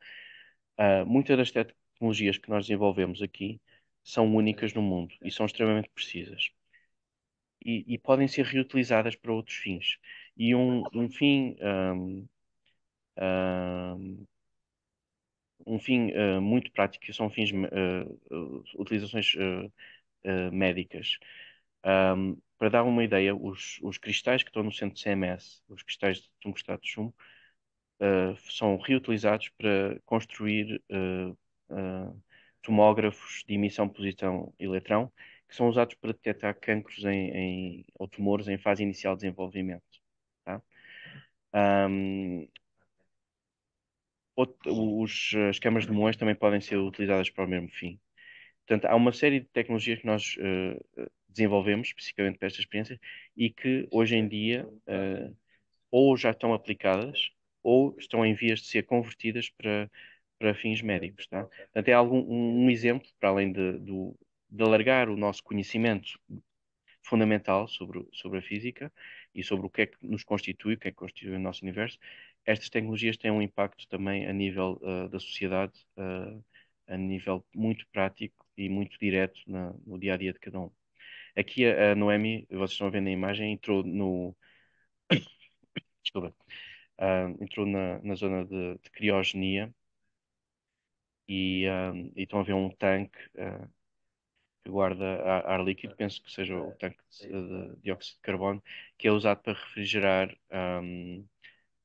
Uh, muitas das tecnologias que nós desenvolvemos aqui são únicas no mundo e são extremamente precisas e, e podem ser reutilizadas para outros fins. E um, um fim. Um, um, um fim uh, muito prático, são fins, hum, uh, utilizações uh, médicas. Um, para dar uma ideia, os, os cristais que estão no centro de CMS, os cristais de tungstato de chumbo, são reutilizados para construir tomógrafos de emissão, posição eletrão que são usados para detectar cancros em, em, ou tumores em fase inicial de desenvolvimento. Tá? Um, os, eh, as câmaras de moões também podem ser utilizadas para o mesmo fim. Portanto, há uma série de tecnologias que nós uh, desenvolvemos especificamente para esta experiência e que hoje em dia uh, ou já estão aplicadas ou estão em vias de ser convertidas para, para fins médicos. Tá? Portanto, é algum, um, um exemplo, para além de, do, de alargar o nosso conhecimento fundamental sobre, sobre a física e sobre o que é que nos constitui, o que é que constitui o nosso universo, estas tecnologias têm um impacto também a nível uh, da sociedade, uh, a nível muito prático e muito direto na, no dia a dia de cada um. Aqui a, a Noemi, vocês estão vendo a imagem, entrou no. Desculpa. Uh, entrou na, na zona de, de criogenia e, ah, e estão a ver um tanque uh, que guarda ar, líquido, é, penso que seja o é, tanque de, é dióxido de carbono, que é usado para refrigerar um,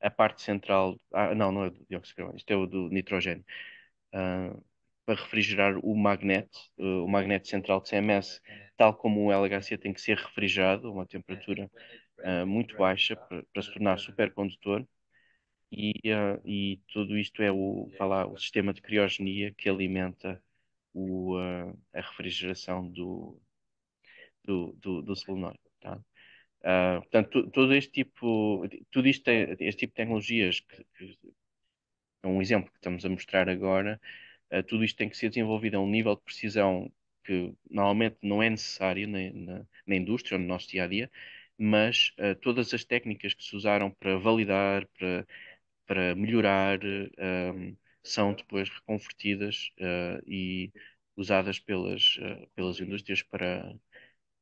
a parte central. Ah, não, não é do dióxido de carbono, isto é o do nitrogênio. Uh, para refrigerar o magnete uh, o magnete central de CMS, tal como o LHC tem que ser refrigerado a uma temperatura uh, muito baixa para, se tornar supercondutor. E, hum, e tudo isto é o, lá, o sistema de criogenia que alimenta o, uh, a refrigeração do, do, do, do solenoide. Tá? Uh, portanto, todo este tipo, tudo isto, este tipo de tecnologias, que, que é um exemplo que estamos a mostrar agora, uh, tudo isto tem que ser desenvolvido a um nível de precisão que normalmente não é necessário na, na, na indústria ou no nosso dia a dia, mas uh, todas as técnicas que se usaram para validar, para, para melhorar, são depois reconvertidas uh, e usadas pelas, uh, pelas indústrias para,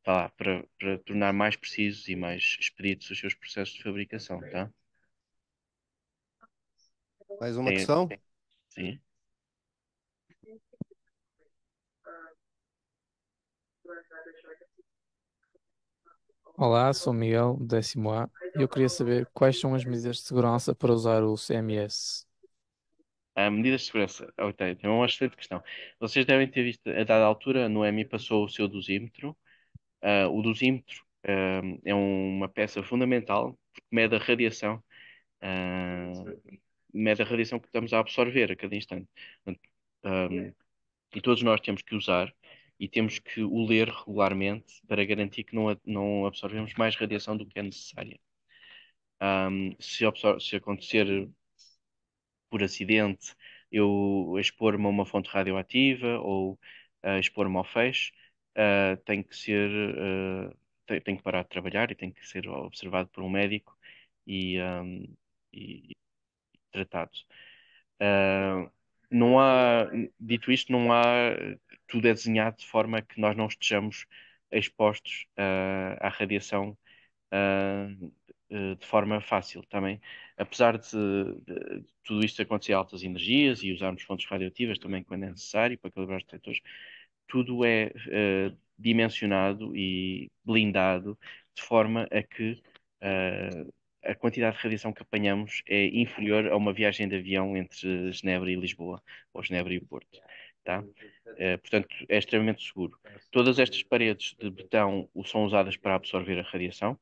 para, para, para, tornar mais precisos e mais expeditos os seus processos de fabricação, tá? Mais uma tem, é, questão? Tem. É, sim. Olá, sou Miguel, décimo A, e eu queria saber quais são as medidas de segurança para usar o CMS. Uh, medidas de segurança. Ok, tem uma excelente questão. Vocês devem ter visto, a dada altura, a Noemi passou o seu dosímetro. Uh, o dosímetro uh, é uma peça fundamental, porque mede a radiação, uh, mede a radiação que estamos a absorver a cada instante. Um, e todos nós temos que usar e temos que o ler regularmente para garantir que não, não absorvemos mais radiação do que é necessária. Um, se, se acontecer por acidente, eu expor-me a uma fonte radioativa ou uh, expor-me ao feixe, uh, ah, tem que ser, uh, tem, tem, que parar de trabalhar e tem que ser observado por um médico e, um, e, e tratado. Uh, não há, dito isto, não há, tudo é desenhado de forma que nós não estejamos expostos à radiação eh, de forma fácil também. Apesar de, de, de, tudo isto acontecer a altas energias e usarmos fontes radioativas também quando é necessário para calibrar os detectores, tudo é uh, dimensionado e blindado de forma a que uh, a quantidade de radiação que apanhamos é inferior a uma viagem de avião entre Genebra e Lisboa, ou Genebra e Porto. Tá? Uh, portanto, é extremamente seguro. Todas estas paredes de betão são usadas para absorver a radiação.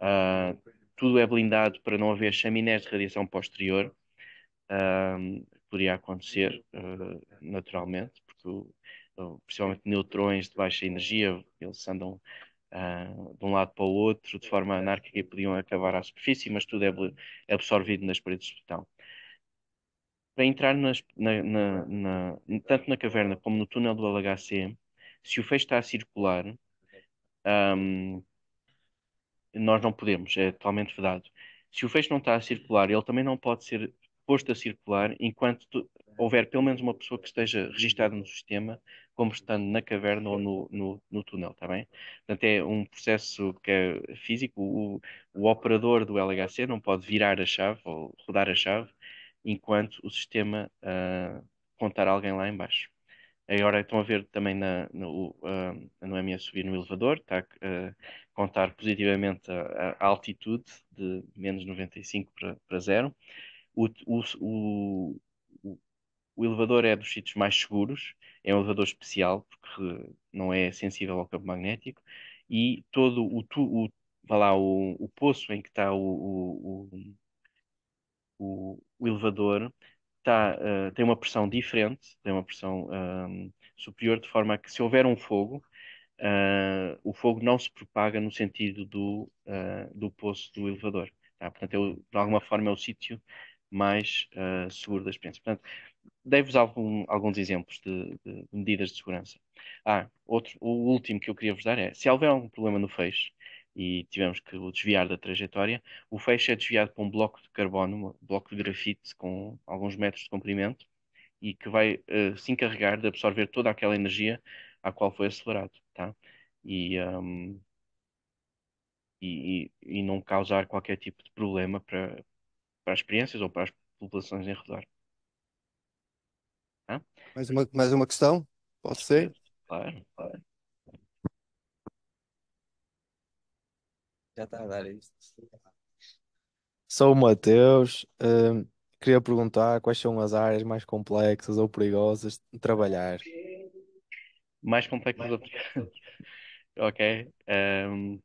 Uh, tudo é blindado para não haver chaminés de radiação posterior, um, poderia acontecer uh, naturalmente, porque principalmente neutrões de baixa energia, eles andam uh, de um lado para o outro de forma anárquica e podiam acabar à superfície, mas tudo é, é absorvido nas paredes de betão. Para entrar nas, na, na, na, tanto na caverna como no túnel do LHC, se o feixe está a circular, um, nós não podemos, é totalmente vedado. Se o feixe não está a circular, ele também não pode ser posto a circular enquanto houver pelo menos uma pessoa que esteja registada no sistema como estando na caverna ou no, no, no túnel, está bem? Portanto, é um processo que é físico. O, o operador do LHC não pode virar a chave ou rodar a chave enquanto o sistema uh, contar alguém lá embaixo. Agora estão a ver também na, no, uh, subir no elevador, está a ah, contar positivamente a, a, altitude de menos 95 para, para zero. O, o, o, o elevador é dos sítios mais seguros, é um elevador especial porque não é sensível ao campo magnético e todo o, o, lá, o, o poço em que está o, o, o, o elevador tá, uh, tem uma pressão diferente, tem uma pressão um, ehm, superior, de forma a que se houver um fogo, uh, o fogo não se propaga no sentido do, eh, do poço do elevador. Tá? Portanto, eu, é de alguma forma é o sítio mais seguro da experiência. Portanto, dei-vos algum, alguns exemplos de, de, medidas de segurança. Ah, outro, o último que eu queria vos dar é, se houver algum problema no feixe, e tivemos que o desviar da trajetória. O feixe é desviado para um bloco de carbono, um bloco de grafite com alguns metros de comprimento e que vai uh, se encarregar de absorver toda aquela energia a qual foi acelerado, tá? E, um, ehm, e, e, não causar qualquer tipo de problema para, para as experiências ou para as populações em redor. Tá? Mais, uma, mais uma questão? Pode ser? Claro, claro. Já está a dar isto. Sou o Mateus. Hum, queria perguntar quais são as áreas mais complexas ou perigosas de trabalhar. Mais complexas da Ok. Ahm,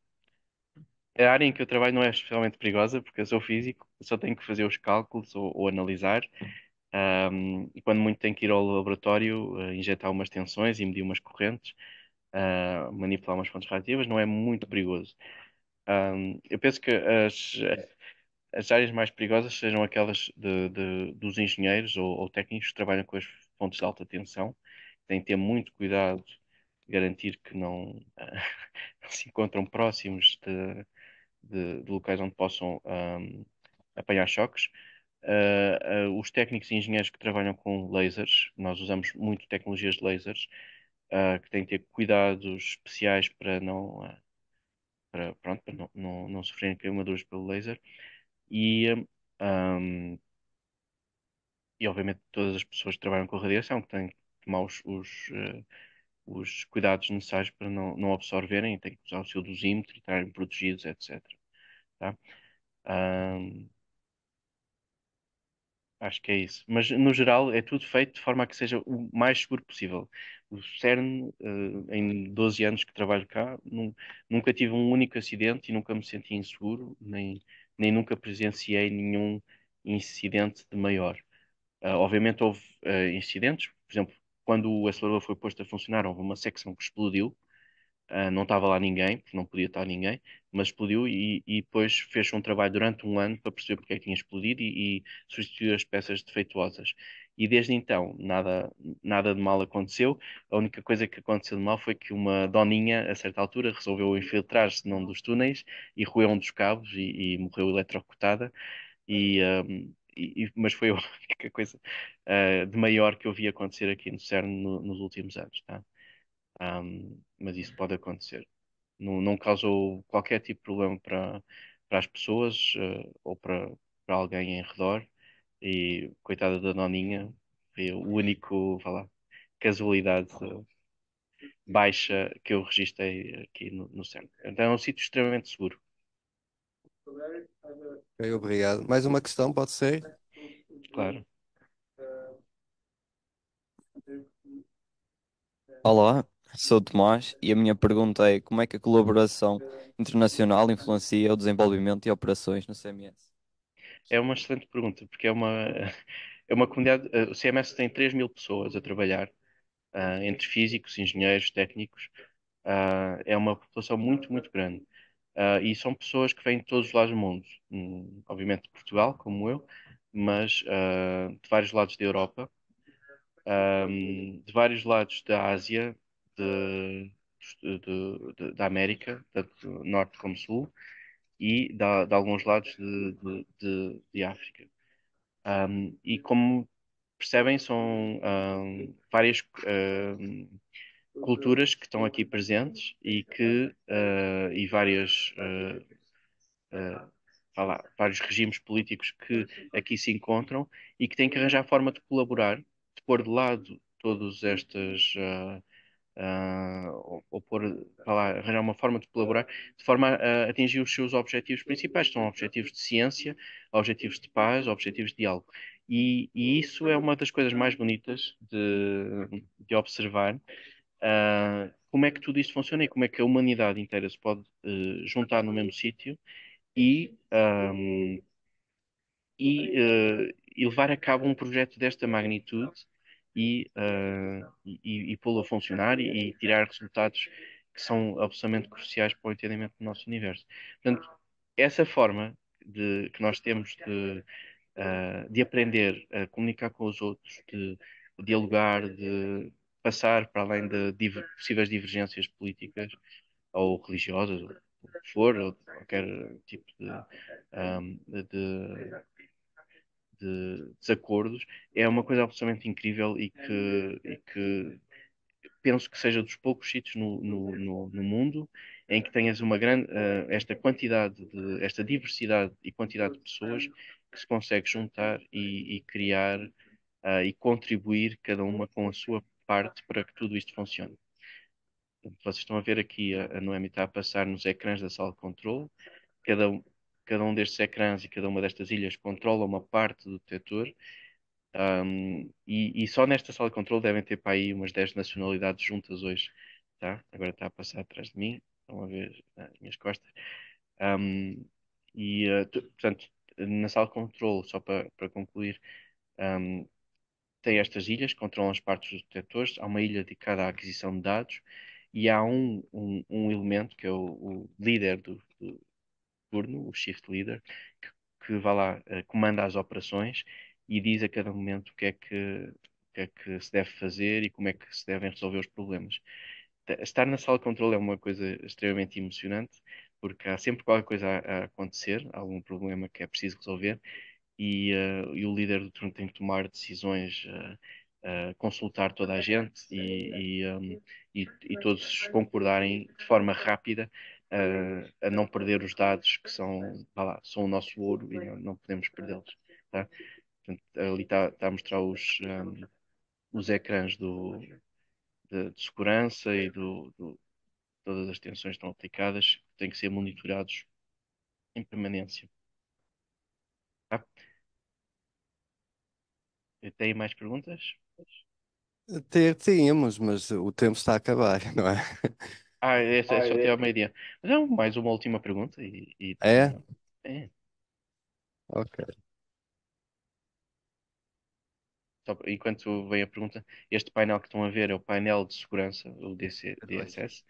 a área em que eu trabalho não é especialmente perigosa, porque eu sou físico, só tenho que fazer os cálculos ou, ou analisar. Hum, e quando muito tenho que ir ao laboratório, eh, injetar umas tensões e medir umas correntes, eh, manipular umas fontes radioativas, não é muito perigoso. Um, eu penso que as, as áreas mais perigosas sejam aquelas de, de, dos engenheiros ou, ou, técnicos que trabalham com as fontes de alta tensão, têm que ter muito cuidado, garantir que não, uh, se encontram próximos de, de locais onde possam um, apanhar choques. Uh, uh, os técnicos e engenheiros que trabalham com lasers, nós usamos muito tecnologias de lasers, que têm que ter cuidados especiais para não para, pronto, para não, não, não sofrerem queimaduras pelo laser. E, um, e obviamente todas as pessoas que trabalham com radiação têm que tomar os, os, uh, os cuidados necessários para não, não absorverem, têm que usar o seu dosímetro e estarem protegidos, etc. Tá? Um, acho que é isso. Mas no geral é tudo feito de forma a que seja o mais seguro possível o CERN, uh, eh, em 12 anos que trabalho cá, num, nunca tive um único acidente e nunca me senti inseguro, nem, nem nunca presenciei nenhum incidente de maior. Uh, obviamente houve uh, incidentes, por exemplo, quando o acelerador foi posto a funcionar, houve uma secção que explodiu, não estava lá ninguém, porque não podia estar ninguém, mas explodiu e, e depois fez um trabalho durante um ano para perceber porque é que tinha explodido e, e substituiu as peças defeituosas. E desde então, nada, nada de mal aconteceu. A única coisa que aconteceu de mal foi que uma doninha, a certa altura, resolveu infiltrar-se num dos túneis e roeu um dos cabos e, e morreu eletrocutada. E, um, e, mas foi a única coisa uh, de maior que eu vi acontecer aqui no CERN no, nos últimos anos. Tá? Um, mas isso pode acontecer. Não, não, causou qualquer tipo de problema para, para as pessoas uh, ou para, para alguém em redor. E coitada da Noninha, foi o único, vá lá, casualidade baixa que eu registrei aqui no, no centro. Então é um sítio extremamente seguro. Okay, obrigado. Mais uma questão, pode ser? Claro. Olá, sou Tomás e a minha pergunta é como é que a colaboração internacional influencia o desenvolvimento e operações no CMS? É uma excelente pergunta, porque é uma, é uma comunidade. Eh, o CMS tem 3 mil pessoas a trabalhar, uh, entre físicos, engenheiros, técnicos. Uh, é uma população muito, muito grande. Uh, e são pessoas que vêm de todos os lados do mundo. Um, obviamente de Portugal, como eu, mas de vários lados da Europa, um, ehm, de vários lados da Ásia, de, de, de, da América, tanto norte como sul e de, de alguns lados de, de, de África. Um, e como percebem, são um, várias um, culturas que estão aqui presentes e que uh, e várias uh, uh, lá, vários regimes políticos que aqui se encontram e que têm que arranjar forma de colaborar, de pôr de lado todas estas uh, ou, pôr, lá, arranjar uma forma de colaborar, de forma a, a atingir os seus objetivos principais, são objetivos de ciência, objetivos de paz, objetivos de diálogo. E, e isso é uma das coisas mais bonitas de, de observar, uh, como é que tudo isso funciona e como é que a humanidade inteira se pode uh, juntar no mesmo sítio e, um, e, e levar a cabo um projeto desta magnitude e, uh, e, e pô-lo a funcionar e, e, tirar resultados que são absolutamente cruciais para o entendimento do nosso universo. Portanto, essa forma de, que nós temos de, uh, de aprender a comunicar com os outros, de, dialogar, de passar para além de diver, possíveis divergências políticas ou religiosas, ou o que for, ou qualquer tipo de, um, eh, de de desacordos, é uma coisa absolutamente incrível e que, e que penso que seja dos poucos sítios no, no, no, no mundo em que tenhas uma grande, uh, esta quantidade, de, esta diversidade e quantidade de pessoas que se consegue juntar e, e criar uh, e contribuir cada uma com a sua parte para que tudo isto funcione. vocês estão a ver aqui a, a Noemi está a passar nos ecrãs da sala de controle, cada um, cada um destes ecrãs e cada uma destas ilhas controla uma parte do detector. Um, e, e, só nesta sala de controle devem ter para aí umas 10 nacionalidades juntas hoje. Tá? Agora está a passar atrás de mim, estão a ver as minhas costas. Um, e, uh, portanto, na sala de controle, só para, para concluir, um, tem estas ilhas, controlam as partes dos detectores, há uma ilha dedicada à aquisição de dados e há um, um, um elemento que é o, o líder do, do, turno, o shift leader, que, que vai lá, uh, comanda as operações e diz a cada momento o que, é que, o que é que se deve fazer e como é que se devem resolver os problemas. Estar na sala de controle é uma coisa extremamente emocionante, porque há sempre qualquer coisa a, a acontecer, algum problema que é preciso resolver, e, uh, e, o líder do turno tem que tomar decisões, uh, uh, consultar toda a gente e, e, um, ehm, e, todos concordarem de forma rápida a, a não perder os dados que são, lá, são o nosso ouro e não, não podemos perdê-los. Tá? ali está tá a mostrar os, um, os ecrãs do, de, de segurança e do, do, todas as tensões estão aplicadas, que têm que ser monitorados em permanência. Tá? Tem mais perguntas? Tínhamos, mas o tempo está a acabar, não é? Ah, essa, é só até ao meio-dia. Mas é mais uma última pergunta e, e... É? É. Ok. Enquanto vem a pergunta, este painel que estão a ver é o painel de segurança, o DC, é DSS,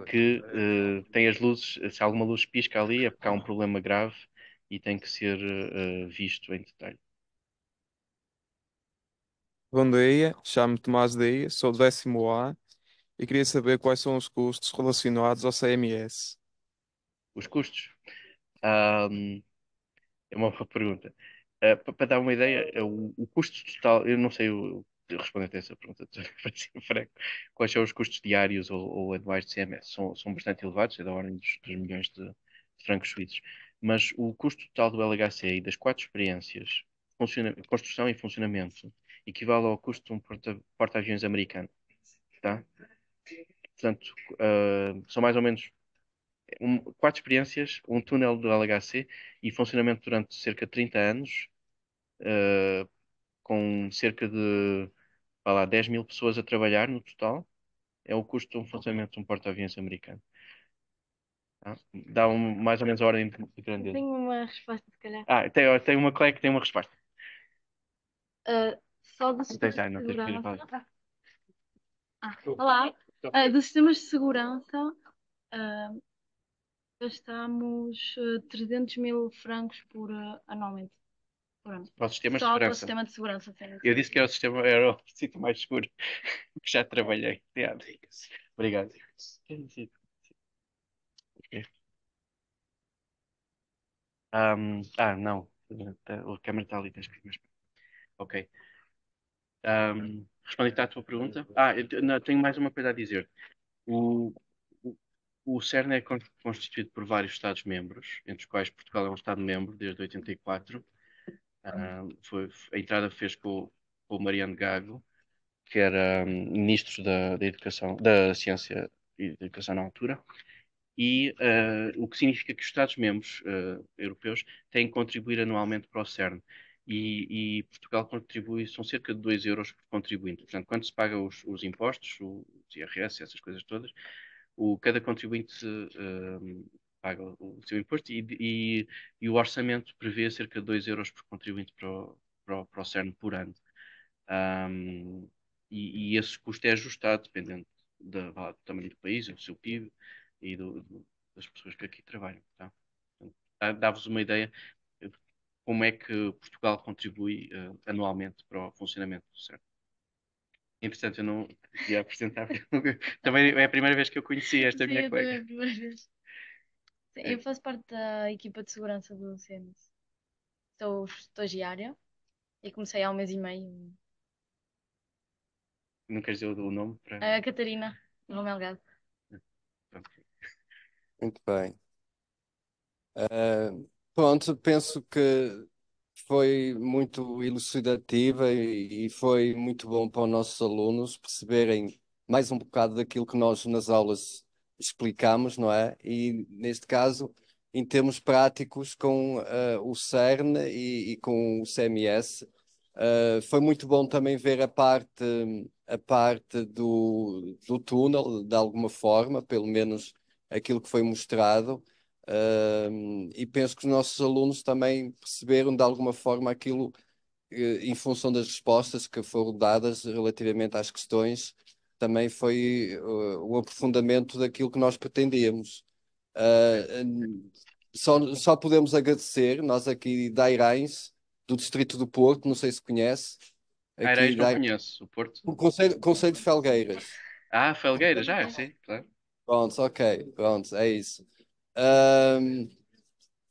é que é eh, tem as luzes, eh, se alguma luz pisca ali é porque há um problema grave e tem que ser eh, visto em detalhe. Bom dia, chamo-me Tomás Dias, sou do décimo A e queria saber quais são os custos relacionados ao CMS. Os custos? Um, é uma boa pergunta. Uh, para dar uma ideia, é o, o, custo total, eu não sei o, a essa pergunta, para ser franco, quais são os custos diários ou, ou anuais de CMS? São, são bastante elevados, é da ordem dos, dos milhões de, de francos suíços. Mas o custo total do LHC e das quatro experiências, construção e funcionamento, equivale ao custo de um porta-aviões porta americano. Tá? Portanto, uh, são mais ou menos um, quatro experiências, um túnel do LHC e funcionamento durante cerca de 30 anos, uh, com cerca de lá, 10 mil pessoas a trabalhar no total. É o custo de um funcionamento de um porta-aviões americano. Ah, dá um, mais ou menos a ordem de grandeza. Tenho uma resposta, se calhar. Ah, tem, tem uma colega que tem uma resposta. Uh, só de segurança. Ah, olá. Uh, dos sistemas de segurança, uh, gastamos uh, ah, 300 mil francos por anualmente. Por ano. Para o sistema Só de segurança. Para o sistema de segurança Eu disse que era o sistema era o sítio mais seguro que já trabalhei. Obrigado. Um, ah, não. A câmera está ali, tens que ir mais. Ok. Um, respondendo à tua pergunta, ah, eu, não, tenho mais uma coisa a dizer. O, o, o CERN é constituído por vários Estados-membros, entre os quais Portugal é um Estado-membro desde 84. foi, a entrada fez com, com o Mariano Gago, que era um, ministro da, da Educação, da Ciência e da Educação na altura e uh, o que significa que os Estados-membros uh, ah, europeus têm que contribuir anualmente para o CERN e, e, Portugal contribui, são cerca de 2 euros por contribuinte. Portanto, quando se paga os, os impostos, o IRS, essas coisas todas, o, cada contribuinte hum, paga o seu imposto e, e, e, o orçamento prevê cerca de 2 euros por contribuinte para o, para o, para o CERN por ano. Um, e, e, esse custo é ajustado dependendo da, do tamanho do país, do seu PIB e do, do, das pessoas que aqui trabalham. Tá? Dá-vos uma ideia como é que Portugal contribui uh, anualmente para o funcionamento do CERN. Interessante, eu não ia apresentar. Também é a primeira vez que eu conheci esta Sim, minha colega. É a primeira vez. Sim, é. Eu faço parte da equipa de segurança do CMS. Sou estagiária e comecei há um mês e meio. Não queres dizer o nome? Para... A Catarina Romelgado. Ah, Muito bem. Uh... Pronto, penso que foi muito elucidativa e, e foi muito bom para os nossos alunos perceberem mais um bocado daquilo que nós nas aulas explicamos, não é? E neste caso, em termos práticos, com uh, o CERN e, e, com o CMS, uh, eh, foi muito bom também ver a parte, a parte do, do túnel, de alguma forma, pelo menos aquilo que foi mostrado. Uh, e penso que os nossos alunos também perceberam de alguma forma aquilo eh, em função das respostas que foram dadas relativamente às questões, também foi uh, o aprofundamento daquilo que nós pretendíamos. Uh, só, só podemos agradecer, nós aqui da Irães, do Distrito do Porto, não sei se conhece. Irães não conheço, o Porto. O Conselho, Conselho de Felgueiras. Ah, Felgueiras, já, ah, sim, claro. Pronto, ok, pronto, é isso. Um,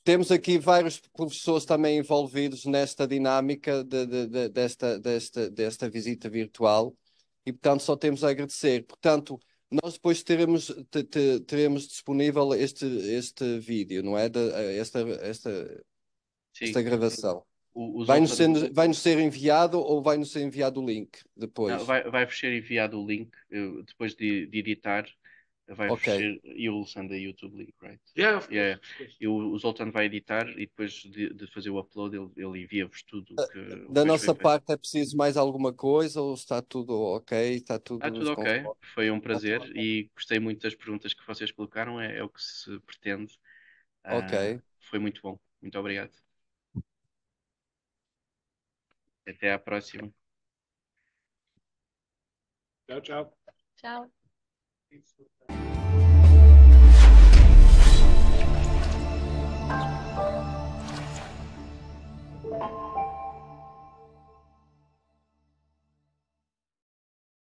temos aqui vários professores também envolvidos nesta dinâmica de, de, de, desta, desta, desta visita virtual e, portanto, só temos a agradecer. Portanto, nós depois teremos, te, te, teremos disponível este, este vídeo, não é? esta, esta, esta gravação. Vai-nos ser, vai ser enviado ou vai-nos ser enviado o link depois? Vai-vos vai ser enviado o link eh, depois de, de editar vai okay. e o Send YouTube link, right? Yeah, yeah. E o, o Zoltan vai editar e depois de, de fazer o upload ele, ele envia-vos tudo. Ah, que, da nossa parte é preciso mais alguma coisa ou está tudo ok? Está tudo, está tudo ok. Foi um prazer e gostei muito das perguntas que vocês colocaram, é, é o que se pretende. Ah, ok. foi muito bom. Muito obrigado. Até à próxima. Tchau, tchau. Tchau. Thank you.